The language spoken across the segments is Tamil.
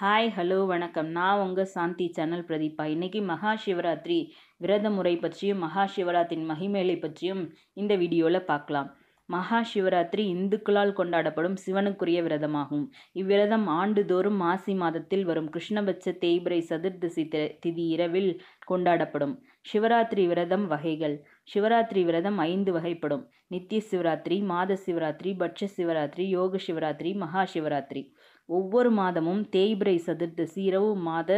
ஹாய் ஹலோ வணக்கம் நான் உங்கள் சாந்தி சேனல் பிரதீபா இன்றைக்கி மகா சிவராத்திரி விரத முறை பற்றியும் மகா சிவராத்திரி மகிமேலை பற்றியும் இந்த வீடியோவில் பார்க்கலாம் மகா சிவராத்திரி இந்துக்களால் கொண்டாடப்படும் சிவனுக்குரிய விரதமாகும் இவ்விரதம் ஆண்டுதோறும் மாசி மாதத்தில் வரும் கிருஷ்ணபட்ச தேய்பிரை சதுர்தசி திதி இரவில் கொண்டாடப்படும் சிவராத்திரி விரதம் வகைகள் சிவராத்திரி விரதம் ஐந்து வகைப்படும் நித்திய சிவராத்திரி மாத சிவராத்திரி பட்ச சிவராத்திரி யோக சிவராத்திரி மகா சிவராத்திரி ஒவ்வொரு மாதமும் தேய்பிரை சதுர்த்தசி இரவு மாத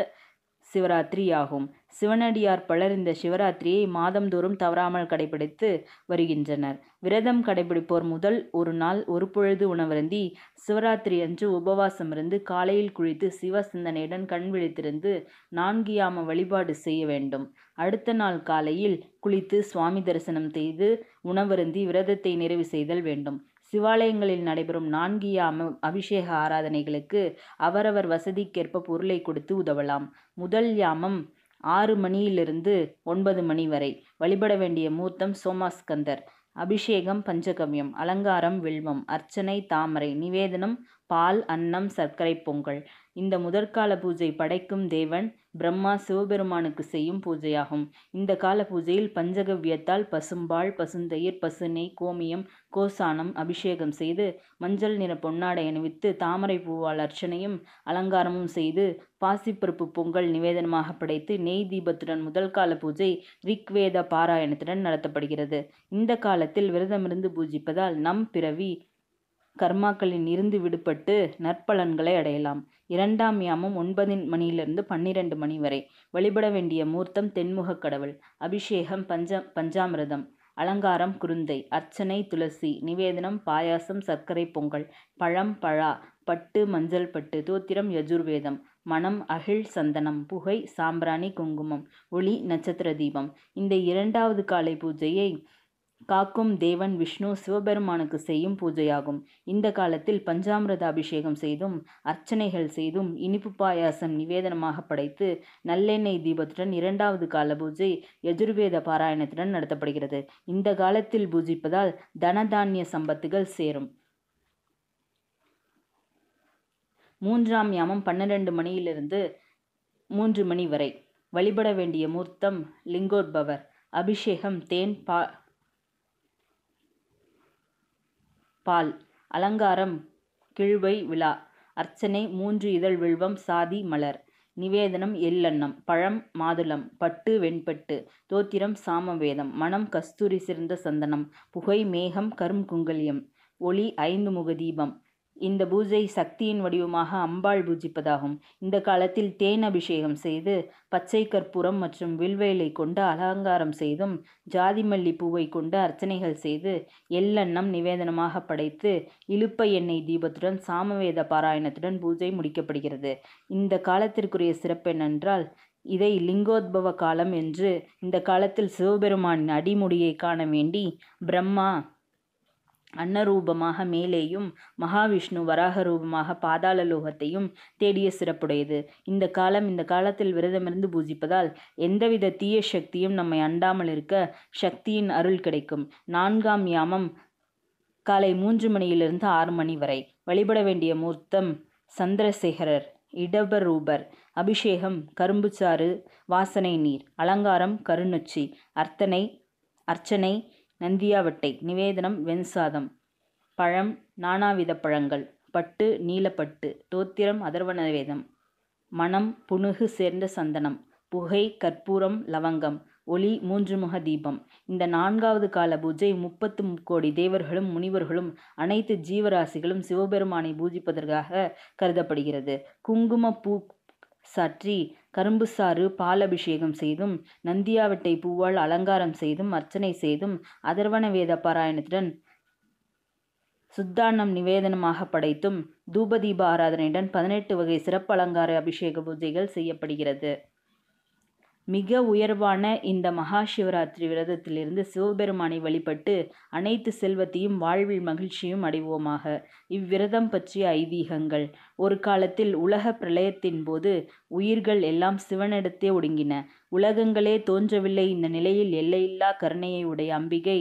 சிவராத்திரி ஆகும் சிவனடியார் பலர் இந்த சிவராத்திரியை மாதந்தோறும் தவறாமல் கடைபிடித்து வருகின்றனர் விரதம் கடைபிடிப்போர் முதல் ஒரு நாள் ஒரு பொழுது உணவருந்தி சிவராத்திரி அன்று உபவாசம் இருந்து காலையில் குளித்து சிவ சிந்தனையுடன் கண் விழித்திருந்து நான்கு யாம வழிபாடு செய்ய வேண்டும் அடுத்த நாள் காலையில் குளித்து சுவாமி தரிசனம் செய்து உணவருந்தி விரதத்தை நிறைவு செய்தல் வேண்டும் சிவாலயங்களில் நடைபெறும் நான்கிய அம அபிஷேக ஆராதனைகளுக்கு அவரவர் வசதிக்கேற்ப பொருளை கொடுத்து உதவலாம் முதல் யாமம் ஆறு மணியிலிருந்து ஒன்பது மணி வரை வழிபட வேண்டிய மூர்த்தம் சோமாஸ்கந்தர் அபிஷேகம் பஞ்சகவ்யம் அலங்காரம் வில்வம் அர்ச்சனை தாமரை நிவேதனம் பால் அன்னம் சர்க்கரை பொங்கல் இந்த முதற்கால பூஜை படைக்கும் தேவன் பிரம்மா சிவபெருமானுக்கு செய்யும் பூஜையாகும் இந்த கால பூஜையில் பஞ்சகவ்யத்தால் பசும்பால் பசுந்தயிர் பசுநெய் கோமியம் கோசானம் அபிஷேகம் செய்து மஞ்சள் நிற பொன்னாடை அணிவித்து தாமரை பூவால் அர்ச்சனையும் அலங்காரமும் செய்து பாசிப்பருப்பு பொங்கல் நிவேதனமாக படைத்து நெய் தீபத்துடன் முதல் கால பூஜை ரிக்வேத பாராயணத்துடன் நடத்தப்படுகிறது இந்த காலத்தில் விரதமிருந்து பூஜிப்பதால் நம் பிறவி கர்மாக்களில் இருந்து விடுபட்டு நற்பலன்களை அடையலாம் இரண்டாம் யாமம் ஒன்பதின் மணியிலிருந்து பன்னிரண்டு மணி வரை வழிபட வேண்டிய மூர்த்தம் தென்முகக் கடவுள் அபிஷேகம் பஞ்ச பஞ்சாமிரதம் அலங்காரம் குருந்தை அர்ச்சனை துளசி நிவேதனம் பாயாசம் சர்க்கரை பொங்கல் பழம் பழா பட்டு மஞ்சள் பட்டு தோத்திரம் யஜுர்வேதம் மனம் அகிழ் சந்தனம் புகை சாம்பிராணி குங்குமம் ஒளி நட்சத்திர தீபம் இந்த இரண்டாவது காலை பூஜையை காக்கும் தேவன் விஷ்ணு சிவபெருமானுக்கு செய்யும் பூஜையாகும் இந்த காலத்தில் பஞ்சாமிரத அபிஷேகம் செய்தும் அர்ச்சனைகள் செய்தும் இனிப்பு பாயாசம் நிவேதனமாக படைத்து நல்லெண்ணெய் தீபத்துடன் இரண்டாவது கால பூஜை யஜுர்வேத பாராயணத்துடன் நடத்தப்படுகிறது இந்த காலத்தில் பூஜிப்பதால் தனதானிய சம்பத்துகள் சேரும் மூன்றாம் யாமம் பன்னிரண்டு மணியிலிருந்து மூன்று மணி வரை வழிபட வேண்டிய மூர்த்தம் லிங்கோத்பவர் அபிஷேகம் தேன் பா பால் அலங்காரம் கிழ்வை விழா அர்ச்சனை மூன்று இதழ் வில்வம் சாதி மலர் நிவேதனம் எள்ளன்னம் பழம் மாதுளம் பட்டு வெண்பட்டு தோத்திரம் சாமவேதம் மனம் கஸ்தூரி சிறந்த சந்தனம் புகை மேகம் குங்கலியம் ஒளி ஐந்து முக தீபம் இந்த பூஜை சக்தியின் வடிவமாக அம்பாள் பூஜிப்பதாகும் இந்த காலத்தில் தேன் அபிஷேகம் செய்து பச்சை கற்பூரம் மற்றும் வில்வேலை கொண்டு அலங்காரம் செய்தும் ஜாதி மல்லி பூவை கொண்டு அர்ச்சனைகள் செய்து எல்லெண்ணம் நிவேதனமாக படைத்து இழுப்ப எண்ணெய் தீபத்துடன் சாமவேத பாராயணத்துடன் பூஜை முடிக்கப்படுகிறது இந்த காலத்திற்குரிய சிறப்பு என்னென்றால் இதை லிங்கோத்பவ காலம் என்று இந்த காலத்தில் சிவபெருமானின் அடிமுடியை காண வேண்டி பிரம்மா அன்னரூபமாக மேலேயும் மகாவிஷ்ணு வராக ரூபமாக பாதாள லோகத்தையும் தேடிய சிறப்புடையது இந்த காலம் இந்த காலத்தில் விரதமிருந்து பூஜிப்பதால் எந்தவித தீய சக்தியும் நம்மை அண்டாமல் இருக்க சக்தியின் அருள் கிடைக்கும் நான்காம் யாமம் காலை மூன்று மணியிலிருந்து ஆறு மணி வரை வழிபட வேண்டிய மூர்த்தம் சந்திரசேகரர் இடபரூபர் அபிஷேகம் கரும்புச்சாறு வாசனை நீர் அலங்காரம் கருணொச்சி அர்த்தனை அர்ச்சனை நந்தியாவட்டை நிவேதனம் வெண்சாதம் பழம் நானாவித பழங்கள் பட்டு நீலப்பட்டு தோத்திரம் அதர்வனவேதம் மனம் மணம் புணுகு சேர்ந்த சந்தனம் புகை கற்பூரம் லவங்கம் ஒளி மூன்று முக தீபம் இந்த நான்காவது கால பூஜை முப்பத்து முக்கோடி தேவர்களும் முனிவர்களும் அனைத்து ஜீவராசிகளும் சிவபெருமானை பூஜிப்பதற்காக கருதப்படுகிறது குங்கும பூ சாற்றி கரும்பு சாறு பால் அபிஷேகம் செய்தும் நந்தியாவட்டை பூவால் அலங்காரம் செய்தும் அர்ச்சனை செய்தும் அதர்வன வேத பாராயணத்துடன் சுத்தானம் நிவேதனமாக படைத்தும் தூபதீப ஆராதனையுடன் பதினெட்டு வகை சிறப்பு அலங்கார அபிஷேக பூஜைகள் செய்யப்படுகிறது மிக உயர்வான இந்த மகா சிவராத்திரி விரதத்திலிருந்து சிவபெருமானை வழிபட்டு அனைத்து செல்வத்தையும் வாழ்வில் மகிழ்ச்சியும் அடைவோமாக இவ்விரதம் பற்றிய ஐதீகங்கள் ஒரு காலத்தில் உலக பிரளயத்தின் போது உயிர்கள் எல்லாம் சிவனிடத்தே ஒடுங்கின உலகங்களே தோன்றவில்லை இந்த நிலையில் எல்லையில்லா கருணையை உடைய அம்பிகை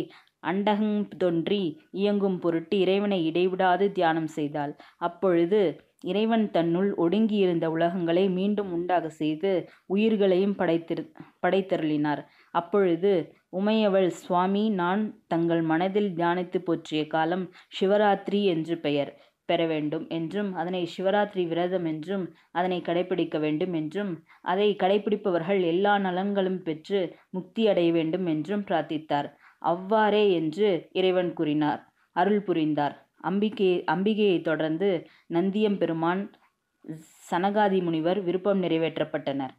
அண்டகம் தோன்றி இயங்கும் பொருட்டு இறைவனை இடைவிடாது தியானம் செய்தாள் அப்பொழுது இறைவன் தன்னுள் ஒடுங்கியிருந்த உலகங்களை மீண்டும் உண்டாக செய்து உயிர்களையும் படைத்திரு படைத்தருளினார் அப்பொழுது உமையவள் சுவாமி நான் தங்கள் மனதில் தியானித்து போற்றிய காலம் சிவராத்திரி என்று பெயர் பெற வேண்டும் என்றும் அதனை சிவராத்திரி விரதம் என்றும் அதனை கடைபிடிக்க வேண்டும் என்றும் அதை கடைபிடிப்பவர்கள் எல்லா நலன்களும் பெற்று முக்தி அடைய வேண்டும் என்றும் பிரார்த்தித்தார் அவ்வாறே என்று இறைவன் கூறினார் அருள் புரிந்தார் அம்பிகே அம்பிகையை தொடர்ந்து நந்தியம் பெருமான் சனகாதி முனிவர் விருப்பம் நிறைவேற்றப்பட்டனர்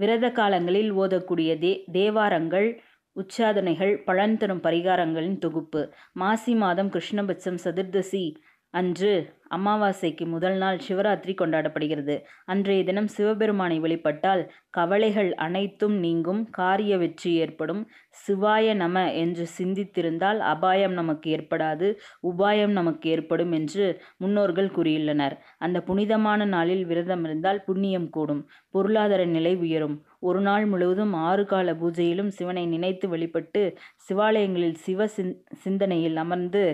விரத காலங்களில் ஓதக்கூடிய தே தேவாரங்கள் உச்சாதனைகள் பலன் தரும் பரிகாரங்களின் தொகுப்பு மாசி மாதம் கிருஷ்ணபட்சம் சதுர்தசி அன்று அமாவாசைக்கு முதல் நாள் சிவராத்திரி கொண்டாடப்படுகிறது அன்றைய தினம் சிவபெருமானை வழிபட்டால் கவலைகள் அனைத்தும் நீங்கும் காரிய வெற்றி ஏற்படும் சிவாய நம என்று சிந்தித்திருந்தால் அபாயம் நமக்கு ஏற்படாது உபாயம் நமக்கு ஏற்படும் என்று முன்னோர்கள் கூறியுள்ளனர் அந்த புனிதமான நாளில் விரதம் இருந்தால் புண்ணியம் கூடும் பொருளாதார நிலை உயரும் ஒரு நாள் முழுவதும் ஆறு கால பூஜையிலும் சிவனை நினைத்து வழிபட்டு சிவாலயங்களில் சிவ சிந்தனையில் அமர்ந்து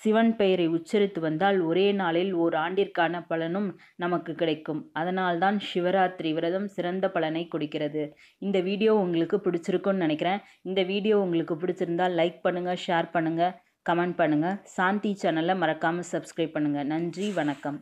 சிவன் பெயரை உச்சரித்து வந்தால் ஒரே நாளில் ஓர் ஆண்டிற்கான பலனும் நமக்கு கிடைக்கும் அதனால்தான் சிவராத்திரி விரதம் சிறந்த பலனை கொடுக்கிறது இந்த வீடியோ உங்களுக்கு பிடிச்சிருக்குன்னு நினைக்கிறேன் இந்த வீடியோ உங்களுக்கு பிடிச்சிருந்தால் லைக் பண்ணுங்கள் ஷேர் பண்ணுங்கள் கமெண்ட் பண்ணுங்கள் சாந்தி சேனலை மறக்காமல் சப்ஸ்கிரைப் பண்ணுங்கள் நன்றி வணக்கம்